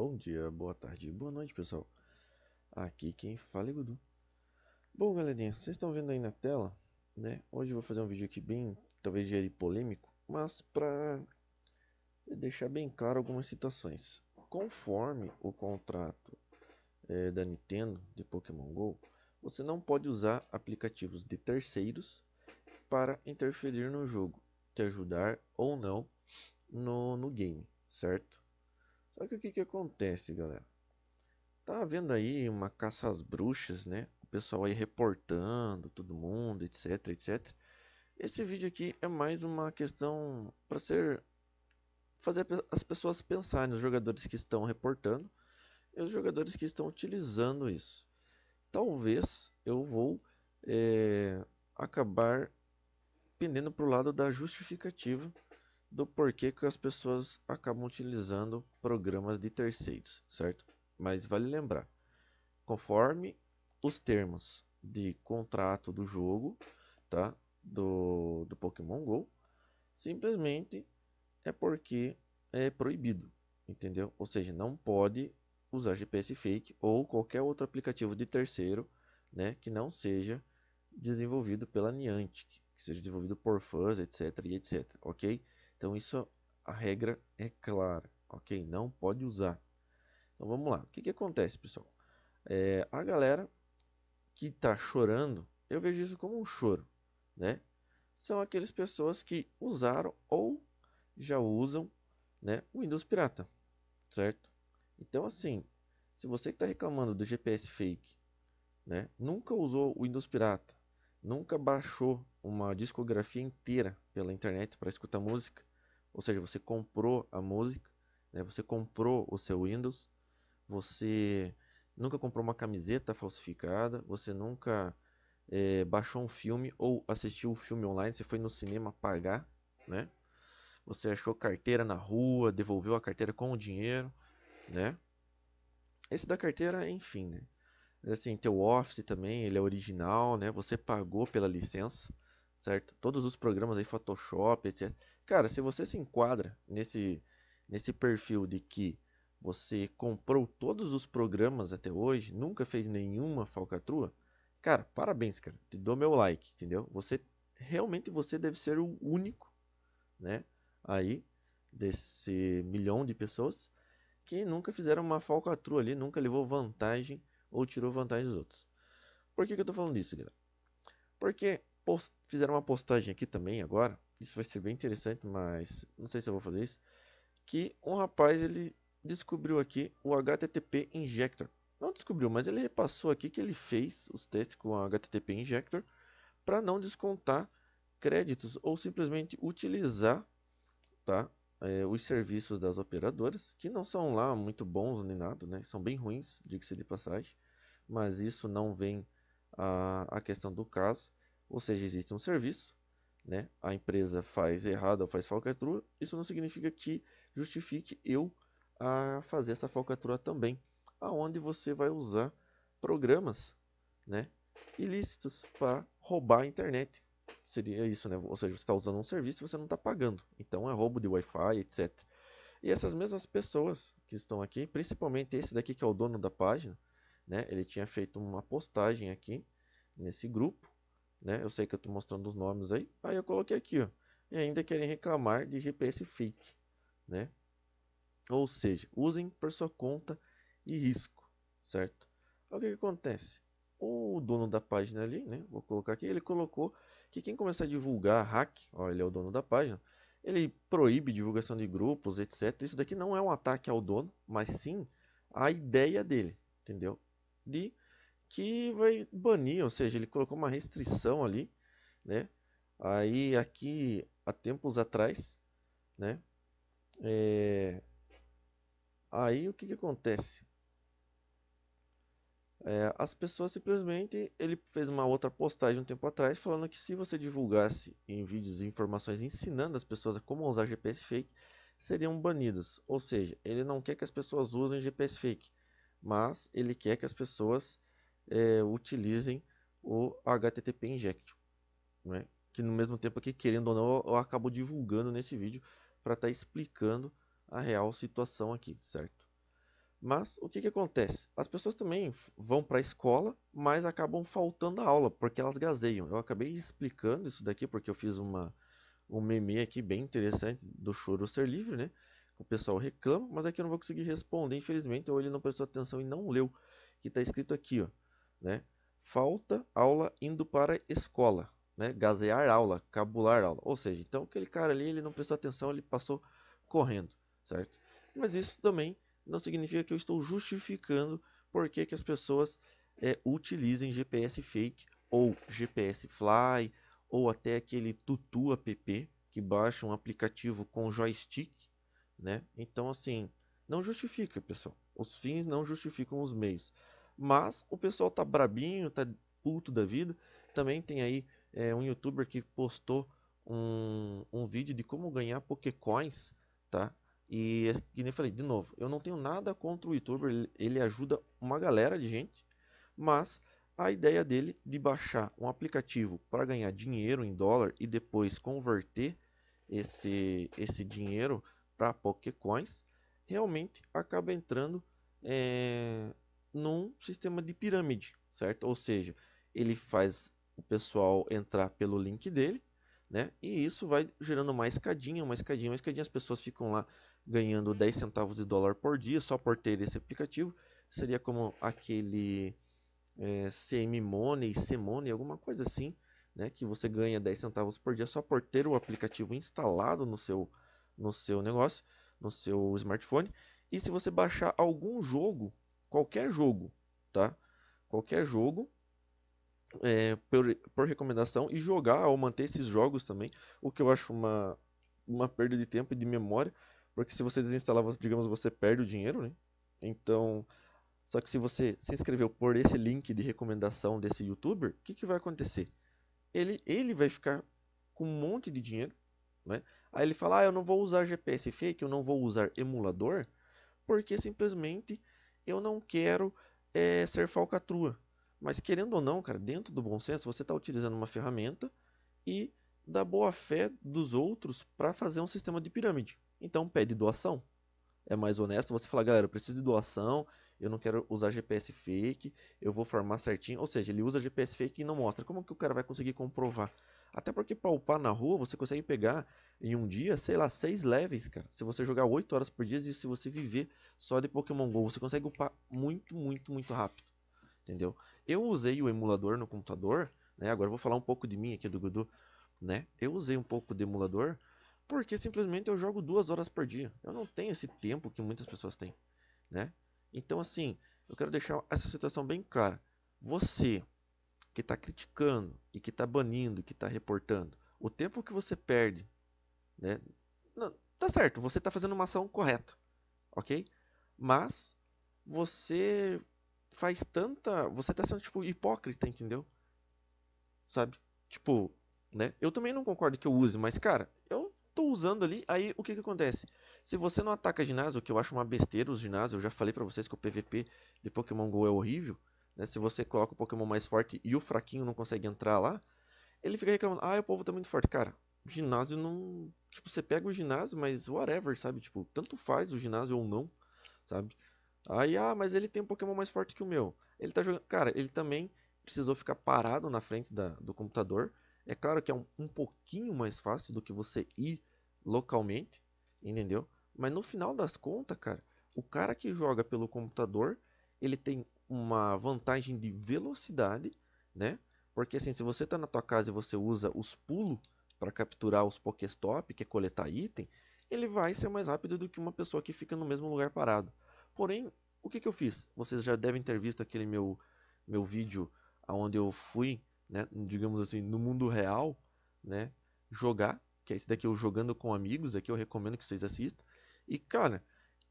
Bom dia, boa tarde, boa noite, pessoal. Aqui quem fala é Gudu. Bom, galerinha, vocês estão vendo aí na tela, né? Hoje eu vou fazer um vídeo aqui bem, talvez gere polêmico, mas para deixar bem claro algumas citações. Conforme o contrato é, da Nintendo de Pokémon GO, você não pode usar aplicativos de terceiros para interferir no jogo, te ajudar ou não no, no game, certo? Só que o que, que acontece, galera? Tá havendo aí uma caça às bruxas, né? O pessoal aí reportando todo mundo, etc, etc. Esse vídeo aqui é mais uma questão para ser fazer as pessoas pensarem nos jogadores que estão reportando e os jogadores que estão utilizando isso. Talvez eu vou é, acabar pendendo para o lado da justificativa do porquê que as pessoas acabam utilizando programas de terceiros, certo? Mas vale lembrar, conforme os termos de contrato do jogo, tá? Do, do Pokémon GO, simplesmente é porque é proibido, entendeu? Ou seja, não pode usar GPS fake ou qualquer outro aplicativo de terceiro, né, que não seja desenvolvido pela Niantic, que seja desenvolvido por fãs, etc, e etc, ok? Então isso a regra é clara, ok? Não pode usar. Então vamos lá. O que, que acontece, pessoal? É, a galera que está chorando, eu vejo isso como um choro, né? São aquelas pessoas que usaram ou já usam, né, o Windows pirata, certo? Então assim, se você que está reclamando do GPS fake, né, nunca usou o Windows pirata, nunca baixou uma discografia inteira pela internet para escutar música, ou seja, você comprou a música, né? você comprou o seu Windows, você nunca comprou uma camiseta falsificada, você nunca é, baixou um filme ou assistiu o um filme online, você foi no cinema pagar, né? Você achou carteira na rua, devolveu a carteira com o dinheiro, né? Esse da carteira, enfim, né? Assim, teu Office também, ele é original, né? Você pagou pela licença certo? Todos os programas aí, Photoshop, etc. Cara, se você se enquadra nesse, nesse perfil de que você comprou todos os programas até hoje, nunca fez nenhuma falcatrua, cara, parabéns, cara. Te dou meu like, entendeu? Você realmente você deve ser o único, né? Aí desse milhão de pessoas que nunca fizeram uma falcatrua ali, nunca levou vantagem ou tirou vantagem dos outros. Por que, que eu tô falando disso, galera? Porque post... fizeram uma postagem aqui também agora. Isso vai ser bem interessante, mas não sei se eu vou fazer isso. Que um rapaz ele descobriu aqui o HTTP Injector. Não descobriu, mas ele repassou aqui que ele fez os testes com o HTTP Injector para não descontar créditos ou simplesmente utilizar tá, é, os serviços das operadoras, que não são lá muito bons nem nada, né? são bem ruins, digo se de passagem, mas isso não vem a, a questão do caso. Ou seja, existe um serviço, né? a empresa faz errado ou faz falcatrua, isso não significa que justifique eu a fazer essa falcatrua também, aonde você vai usar programas né? ilícitos para roubar a internet. Seria isso, né? Ou seja, você está usando um serviço e você não está pagando. Então é roubo de Wi-Fi, etc. E essas mesmas pessoas que estão aqui, principalmente esse daqui que é o dono da página, né? Ele tinha feito uma postagem aqui nesse grupo né? Eu sei que eu estou mostrando os nomes aí. Aí eu coloquei aqui, ó. E ainda querem reclamar de GPS fake, né? Ou seja, usem por sua conta e risco, certo? o que, que acontece? O dono da página ali, né? Vou colocar aqui. Ele colocou que quem começar a divulgar hack, ó, ele é o dono da página, ele proíbe divulgação de grupos, etc. Isso daqui não é um ataque ao dono, mas sim a ideia dele, entendeu? De que vai banir, ou seja, ele colocou uma restrição ali, né? Aí aqui há tempos atrás, né? É... Aí o que, que acontece? É, as pessoas simplesmente ele fez uma outra postagem um tempo atrás falando que se você divulgasse em vídeos informações ensinando as pessoas a como usar GPS fake seriam banidos. Ou seja, ele não quer que as pessoas usem GPS fake, mas ele quer que as pessoas é, utilizem o HTTP Inject, né? que no mesmo tempo aqui, querendo ou não, eu acabo divulgando nesse vídeo para estar tá explicando a real situação aqui, certo? Mas o que, que acontece? As pessoas também vão para a escola, mas acabam faltando a aula, porque elas gazeiam. Eu acabei explicando isso daqui porque eu fiz uma, um meme aqui bem interessante do choro ser livre, né? O pessoal reclama, mas aqui é eu não vou conseguir responder, infelizmente, ou ele não prestou atenção e não leu, que está escrito aqui, ó. Né? Falta aula indo para escola. Né? Gazear aula, cabular aula. Ou seja, então aquele cara ali ele não prestou atenção, ele passou correndo, certo? Mas isso também não significa que eu estou justificando por que, que as pessoas é, utilizem GPS fake ou GPS Fly ou até aquele Tutu app que baixa um aplicativo com joystick, né? Então assim, não justifica, pessoal. Os fins não justificam os meios. Mas o pessoal tá brabinho, tá puto da vida. Também tem aí é, um youtuber que postou um, um vídeo de como ganhar Pokécoins, tá? E que nem falei, de novo, eu não tenho nada contra o youtuber, ele ajuda uma galera de gente, mas a ideia dele de baixar um aplicativo para ganhar dinheiro em dólar e depois converter esse, esse dinheiro para Pokécoins realmente acaba entrando é, num sistema de pirâmide, certo? Ou seja, ele faz o pessoal entrar pelo link dele, né? E isso vai gerando uma escadinha, uma escadinha, uma escadinha. As pessoas ficam lá ganhando 10 centavos de dólar por dia só por ter esse aplicativo. Seria como aquele é, CM Money, Cmoney, alguma coisa assim, né? Que você ganha 10 centavos por dia só por ter o aplicativo instalado no seu, no seu negócio, no seu smartphone. E se você baixar algum jogo qualquer jogo, tá? Qualquer jogo é, por, por recomendação e jogar ou manter esses jogos também, o que eu acho uma, uma perda de tempo e de memória, porque se você desinstalar, digamos, você perde o dinheiro, né? Então, só que se você se inscreveu por esse link de recomendação desse youtuber, o que, que vai acontecer? Ele, ele vai ficar com um monte de dinheiro, né? Aí ele fala, ah, eu não vou usar GPS fake, eu não vou usar emulador, porque simplesmente eu não quero é, ser falcatrua. Mas querendo ou não, cara, dentro do bom senso, você está utilizando uma ferramenta e da boa fé dos outros para fazer um sistema de pirâmide. Então pede doação. É mais honesto você falar, galera, eu preciso de doação, eu não quero usar GPS fake, eu vou formar certinho. Ou seja, ele usa GPS fake e não mostra. Como que o cara vai conseguir comprovar? Até porque palpar na rua, você consegue pegar em um dia, sei lá, seis levels, cara. Se você jogar 8 horas por dia e se você viver só de Pokémon GO, você consegue upar muito, muito, muito rápido. Entendeu? Eu usei o emulador no computador, né? Agora vou falar um pouco de mim aqui do Gudu, né? Eu usei um pouco de emulador porque simplesmente eu jogo duas horas por dia. Eu não tenho esse tempo que muitas pessoas têm, né? Então assim, eu quero deixar essa situação bem clara. Você que está criticando e que está banindo, que está reportando, o tempo que você perde, né? Não, tá certo, você está fazendo uma ação correta, ok? Mas você faz tanta, você está sendo tipo hipócrita, entendeu? Sabe? Tipo, né? Eu também não concordo que eu use, mas cara, eu tô usando ali, aí o que que acontece? Se você não ataca ginásio, que eu acho uma besteira os ginásios, eu já falei para vocês que o PVP de Pokémon GO é horrível, né? Se você coloca o Pokémon mais forte e o fraquinho não consegue entrar lá, ele fica reclamando, ah, o povo tá muito forte. Cara, ginásio não. Tipo, você pega o ginásio, mas whatever, sabe? Tipo, tanto faz o ginásio ou não, sabe? Aí, ah, mas ele tem um Pokémon mais forte que o meu. Ele tá jogando. Cara, ele também precisou ficar parado na frente da, do computador. É claro que é um, um pouquinho mais fácil do que você ir localmente, entendeu? Mas no final das contas, cara, o cara que joga pelo computador, ele tem uma vantagem de velocidade, né? Porque assim, se você está na tua casa e você usa os pulos para capturar os Pokéstop, que é coletar item, ele vai ser mais rápido do que uma pessoa que fica no mesmo lugar parado. Porém, o que, que eu fiz? Vocês já devem ter visto aquele meu, meu vídeo onde eu fui, né, digamos assim, no mundo real, né, jogar, que é esse daqui eu jogando com amigos, aqui eu recomendo que vocês assistam. E cara,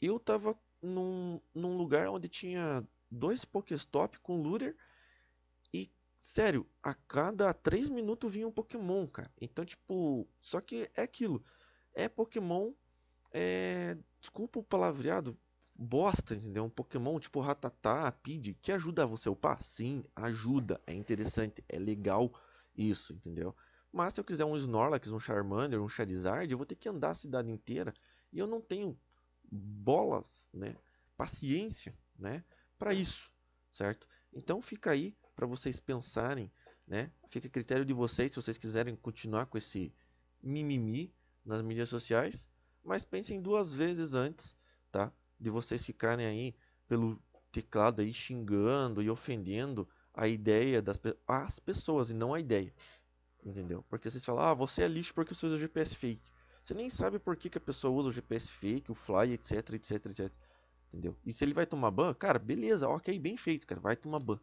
eu tava num, num lugar onde tinha dois Pokéstop com Lure. E, sério, a cada 3 minutos vinha um Pokémon, cara. Então, tipo, só que é aquilo. É Pokémon. É... Desculpa o palavreado. Bosta, entendeu? Um Pokémon tipo Ratatá, Pidge, que ajuda você a upar? Sim, ajuda. É interessante, é legal isso, entendeu? Mas se eu quiser um Snorlax, um Charmander, um Charizard, eu vou ter que andar a cidade inteira. E eu não tenho bolas, né? Paciência, né? para isso, certo? Então fica aí para vocês pensarem, né? Fica a critério de vocês se vocês quiserem continuar com esse mimimi nas mídias sociais, mas pensem duas vezes antes, tá? De vocês ficarem aí pelo teclado aí xingando e ofendendo a ideia das as pessoas e não a ideia. Entendeu? Porque vocês falam: "Ah, você é lixo porque você usa o GPS fake". Você nem sabe por que, que a pessoa usa o GPS fake, o Fly, etc, etc, etc. Entendeu? E se ele vai tomar ban, cara, beleza, ok, bem feito, cara, vai tomar ban.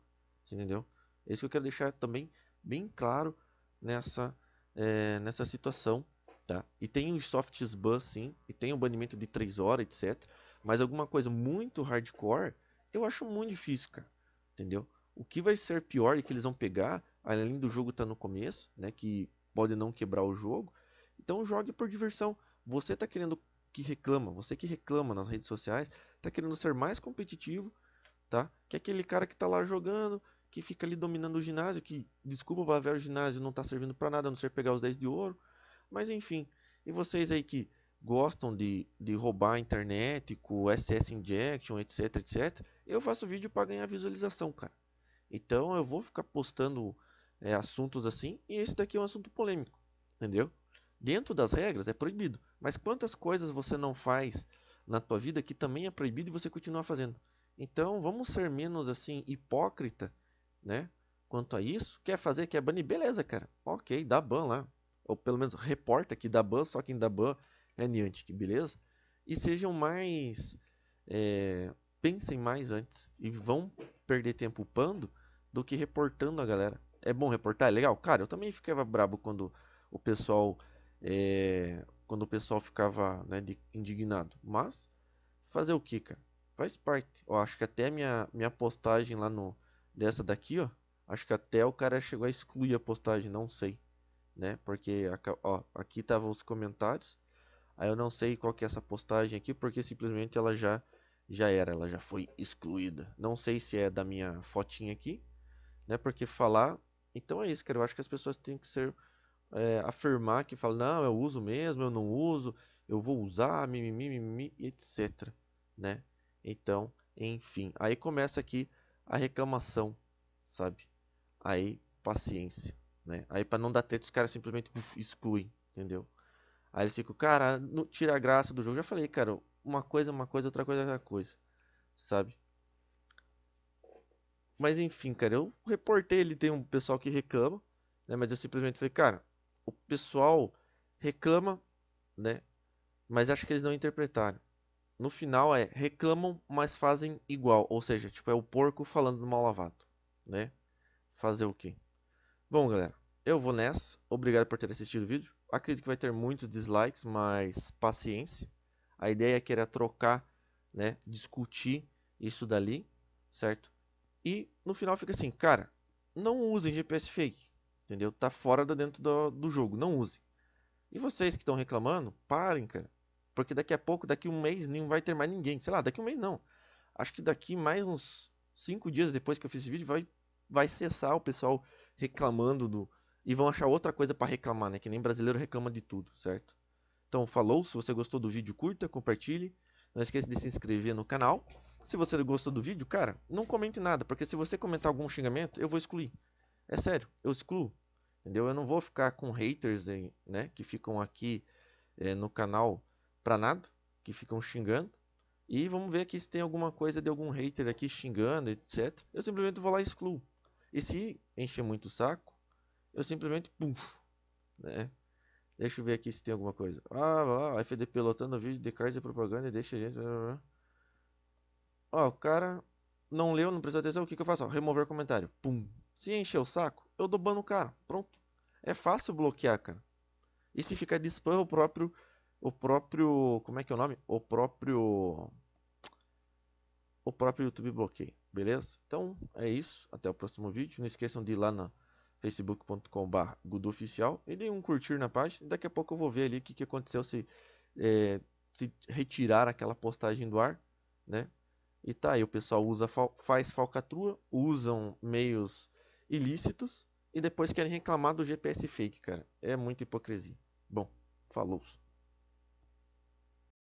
Entendeu? É isso que eu quero deixar também bem claro nessa, é, nessa situação, tá? E tem os softs ban sim, e tem o banimento de 3 horas, etc. Mas alguma coisa muito hardcore, eu acho muito difícil, cara. Entendeu? O que vai ser pior e que eles vão pegar, além do jogo estar tá no começo, né, que pode não quebrar o jogo, então jogue por diversão. Você está querendo que reclama, você que reclama nas redes sociais, está querendo ser mais competitivo, tá? Que é aquele cara que está lá jogando, que fica ali dominando o ginásio, que desculpa, Bavel, o ginásio não está servindo para nada, a não ser pegar os 10 de ouro. Mas enfim, e vocês aí que gostam de, de roubar a internet com SS injection, etc, etc, eu faço vídeo para ganhar visualização, cara. Então eu vou ficar postando é, assuntos assim, e esse daqui é um assunto polêmico, entendeu? Dentro das regras é proibido, mas quantas coisas você não faz na tua vida que também é proibido e você continua fazendo? Então vamos ser menos assim hipócrita, né? Quanto a isso, quer fazer, quer banir, beleza, cara. Ok, dá ban lá. Ou pelo menos reporta que dá ban, só quem dá ban é que beleza? E sejam mais. É, pensem mais antes. E vão perder tempo pando do que reportando a galera. É bom reportar? É legal? Cara, eu também ficava brabo quando o pessoal é, quando o pessoal ficava né, de, indignado. Mas fazer o que, cara? Faz parte. Eu acho que até minha, minha postagem lá no dessa daqui, ó, acho que até o cara chegou a excluir a postagem, não sei, né? Porque ó, aqui estavam os comentários. Aí eu não sei qual que é essa postagem aqui, porque simplesmente ela já já era, ela já foi excluída. Não sei se é da minha fotinha aqui, né? Porque falar. Então é isso, cara. Eu acho que as pessoas têm que ser é, afirmar que fala, não, eu uso mesmo, eu não uso, eu vou usar, mimimi, mimimi, etc. Né? Então, enfim, aí começa aqui a reclamação, sabe? Aí, paciência, né? Aí para não dar treta, os caras simplesmente uf, excluem, entendeu? Aí eles ficam, cara, não tira a graça do jogo. Já falei, cara, uma coisa é uma coisa, outra coisa é outra coisa, sabe? Mas enfim, cara, eu reportei, ele tem um pessoal que reclama, né? Mas eu simplesmente falei, cara, o pessoal reclama, né? Mas acho que eles não interpretaram. No final é reclamam, mas fazem igual, ou seja, tipo é o porco falando do mal lavado, né? Fazer o quê? Bom, galera, eu vou nessa. Obrigado por ter assistido o vídeo. Acredito que vai ter muitos dislikes, mas paciência. A ideia aqui era trocar, né, discutir isso dali, certo? E no final fica assim, cara, não usem GPS fake. Entendeu? Tá fora da dentro do, do jogo, não use. E vocês que estão reclamando, parem, cara. Porque daqui a pouco, daqui um mês, não vai ter mais ninguém. Sei lá, daqui um mês não. Acho que daqui mais uns 5 dias depois que eu fiz esse vídeo, vai, vai cessar o pessoal reclamando do. E vão achar outra coisa para reclamar, né? Que nem brasileiro reclama de tudo, certo? Então, falou. Se você gostou do vídeo, curta, compartilhe. Não esqueça de se inscrever no canal. Se você gostou do vídeo, cara, não comente nada. Porque se você comentar algum xingamento, eu vou excluir. É sério, eu excluo. Entendeu? Eu não vou ficar com haters aí, né? Que ficam aqui é, no canal pra nada, que ficam xingando. E vamos ver aqui se tem alguma coisa de algum hater aqui xingando, etc. Eu simplesmente vou lá e excluo. E se encher muito o saco, eu simplesmente pum, né? Deixa eu ver aqui se tem alguma coisa. Ah, ah FDP lotando vídeo de cards e propaganda e deixa a gente. Ó, o cara não leu, não prestou atenção. O que, que eu faço? Ó, remover comentário. Pum. Se encher o saco, eu dou ban no cara. Pronto. É fácil bloquear, cara. E se ficar de spam, o próprio. O próprio. Como é que é o nome? O próprio. O próprio YouTube bloqueia. Beleza? Então é isso. Até o próximo vídeo. Não esqueçam de ir lá na facebook.com.br gudoficial e deem um curtir na página. Daqui a pouco eu vou ver ali o que, que aconteceu se, é, se retirar aquela postagem do ar. Né? E tá aí, o pessoal usa, faz falcatrua, usam meios ilícitos e depois querem reclamar do GPS fake, cara. É muita hipocrisia. Bom, falou.